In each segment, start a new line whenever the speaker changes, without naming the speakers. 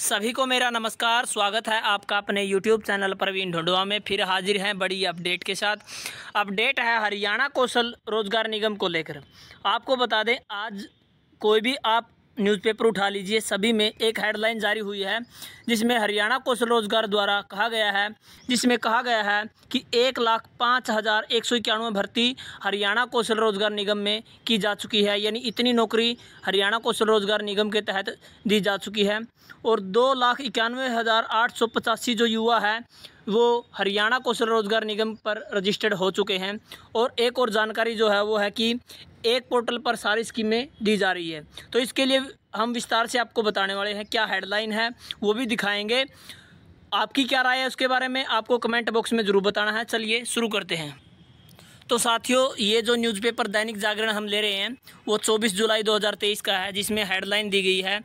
सभी को मेरा नमस्कार स्वागत है आपका अपने YouTube चैनल प्रवीण ढुंडवा में फिर हाजिर हैं बड़ी अपडेट के साथ अपडेट है हरियाणा कौशल रोजगार निगम को लेकर आपको बता दें आज कोई भी आप न्यूज़पेपर उठा लीजिए सभी में एक हेडलाइन जारी हुई है जिसमें हरियाणा कौशल रोजगार द्वारा कहा गया है जिसमें कहा गया है कि एक लाख पाँच हज़ार एक सौ इक्यानवे भर्ती हरियाणा कौशल रोजगार निगम में की जा चुकी है यानी इतनी नौकरी हरियाणा कौशल रोजगार निगम के तहत दी जा चुकी है और दो लाख इक्यानवे हज़ार आठ सौ पचासी जो युवा है वो हरियाणा कौशल रोजगार निगम पर रजिस्टर्ड हो चुके हैं और एक और जानकारी जो है वो है कि एक पोर्टल पर सारी स्कीमें दी जा रही है तो इसके लिए हम विस्तार से आपको बताने वाले हैं क्या हेडलाइन है वो भी दिखाएंगे आपकी क्या राय है उसके बारे में आपको कमेंट बॉक्स में ज़रूर बताना है चलिए शुरू करते हैं तो साथियों ये जो न्यूज़पेपर दैनिक जागरण हम ले रहे हैं वो 24 जुलाई 2023 का है जिसमें हेडलाइन दी गई है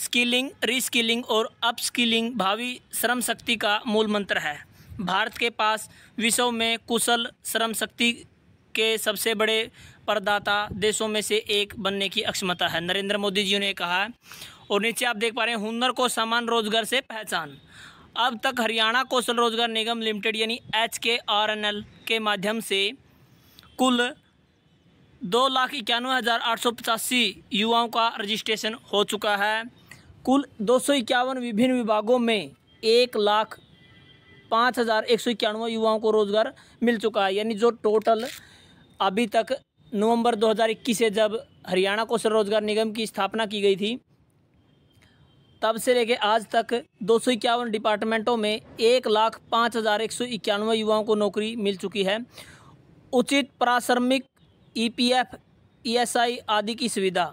स्किलिंग रीस्किलिंग और अपस्किलिंग भावी श्रम शक्ति का मूल मंत्र है भारत के पास विश्व में कुशल श्रम शक्ति के सबसे बड़े प्रदाता देशों में से एक बनने की अक्षमता है नरेंद्र मोदी जी ने कहा है और नीचे आप देख पा रहे हैं हुनर को समान रोजगार से पहचान अब तक हरियाणा कौशल रोजगार निगम लिमिटेड यानी H K R N L के माध्यम से कुल दो लाख इक्यानवे हज़ार आठ सौ पचासी युवाओं का रजिस्ट्रेशन हो चुका है कुल दो विभिन्न विभागों में एक लाख पाँच हज़ार एक सौ इक्यानवे युवाओं को रोज़गार मिल चुका है यानी जो टोटल अभी तक नवंबर 2021 से जब हरियाणा कौशल रोजगार निगम की स्थापना की गई थी तब से लेके आज तक दो सौ इक्यावन डिपार्टमेंटों में एक लाख पाँच हज़ार एक सौ इक्यानवे युवाओं को नौकरी मिल चुकी है उचित प्राश्रमिक E P F E S I आदि की सुविधा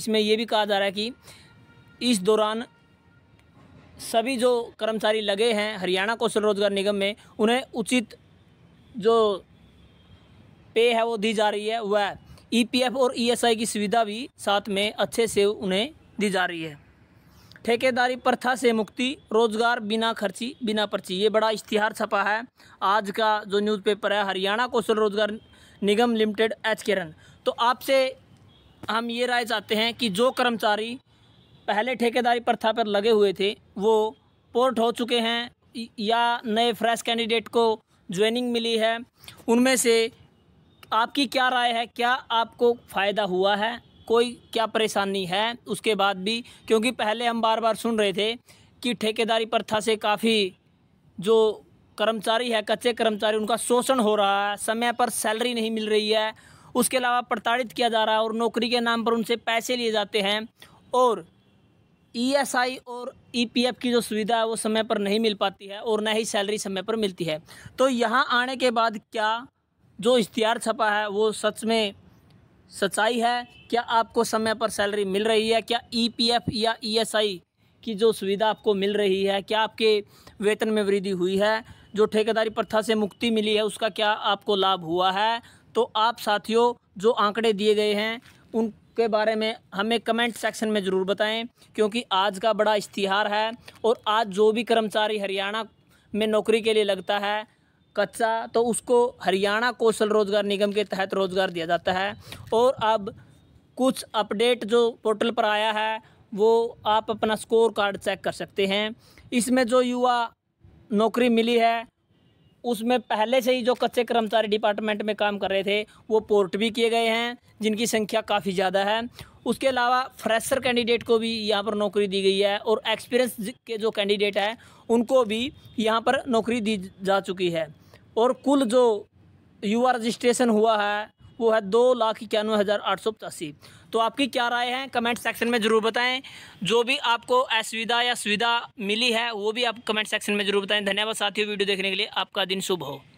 इसमें यह भी कहा जा रहा है कि इस दौरान सभी जो कर्मचारी लगे हैं हरियाणा कौशल रोजगार निगम में उन्हें उचित जो पे है वो दी जा रही है वह ईपीएफ e और ईएसआई e की सुविधा भी साथ में अच्छे से उन्हें दी जा रही है ठेकेदारी प्रथा से मुक्ति रोजगार बिना खर्ची बिना पर्ची ये बड़ा इश्तिहार छपा है आज का जो न्यूज़पेपर है हरियाणा कौशल रोजगार निगम लिमिटेड एच केरन तो आपसे हम ये राय चाहते हैं कि जो कर्मचारी पहले ठेकेदारी प्रथा पर लगे हुए थे वो पोर्ट हो चुके हैं या नए फ्रेश कैंडिडेट को ज्वाइनिंग मिली है उनमें से आपकी क्या राय है क्या आपको फ़ायदा हुआ है कोई क्या परेशानी है उसके बाद भी क्योंकि पहले हम बार बार सुन रहे थे कि ठेकेदारी प्रथा से काफ़ी जो कर्मचारी है कच्चे कर्मचारी उनका शोषण हो रहा है समय पर सैलरी नहीं मिल रही है उसके अलावा प्रताड़ित किया जा रहा है और नौकरी के नाम पर उनसे पैसे लिए जाते हैं और ईएसआई e और ईपीएफ e की जो सुविधा है वो समय पर नहीं मिल पाती है और ना ही सैलरी समय पर मिलती है तो यहाँ आने के बाद क्या जो इश्तियार छपा है वो सच में सच्चाई है क्या आपको समय पर सैलरी मिल रही है क्या ईपीएफ e या ईएसआई की जो सुविधा आपको मिल रही है क्या आपके वेतन में वृद्धि हुई है जो ठेकेदारी प्रथा से मुक्ति मिली है उसका क्या आपको लाभ हुआ है तो आप साथियों जो आंकड़े दिए गए हैं उन के बारे में हमें कमेंट सेक्शन में ज़रूर बताएं क्योंकि आज का बड़ा इश्तिहार है और आज जो भी कर्मचारी हरियाणा में नौकरी के लिए लगता है कच्चा तो उसको हरियाणा कौशल रोज़गार निगम के तहत रोज़गार दिया जाता है और अब कुछ अपडेट जो पोर्टल पर आया है वो आप अपना स्कोर कार्ड चेक कर सकते हैं इसमें जो युवा नौकरी मिली है उसमें पहले से ही जो कच्चे कर्मचारी डिपार्टमेंट में काम कर रहे थे वो पोर्ट भी किए गए हैं जिनकी संख्या काफ़ी ज़्यादा है उसके अलावा फ्रेशर कैंडिडेट को भी यहाँ पर नौकरी दी गई है और एक्सपीरियंस के जो कैंडिडेट हैं उनको भी यहाँ पर नौकरी दी जा चुकी है और कुल जो युवा रजिस्ट्रेशन हुआ है वो है दो लाख इक्यानवे हज़ार आठ सौ पचासी तो आपकी क्या राय है कमेंट सेक्शन में ज़रूर बताएं जो भी आपको असुविधा या सुविधा मिली है वो भी आप कमेंट सेक्शन में ज़रूर बताएं धन्यवाद साथियों वीडियो देखने के लिए आपका दिन शुभ हो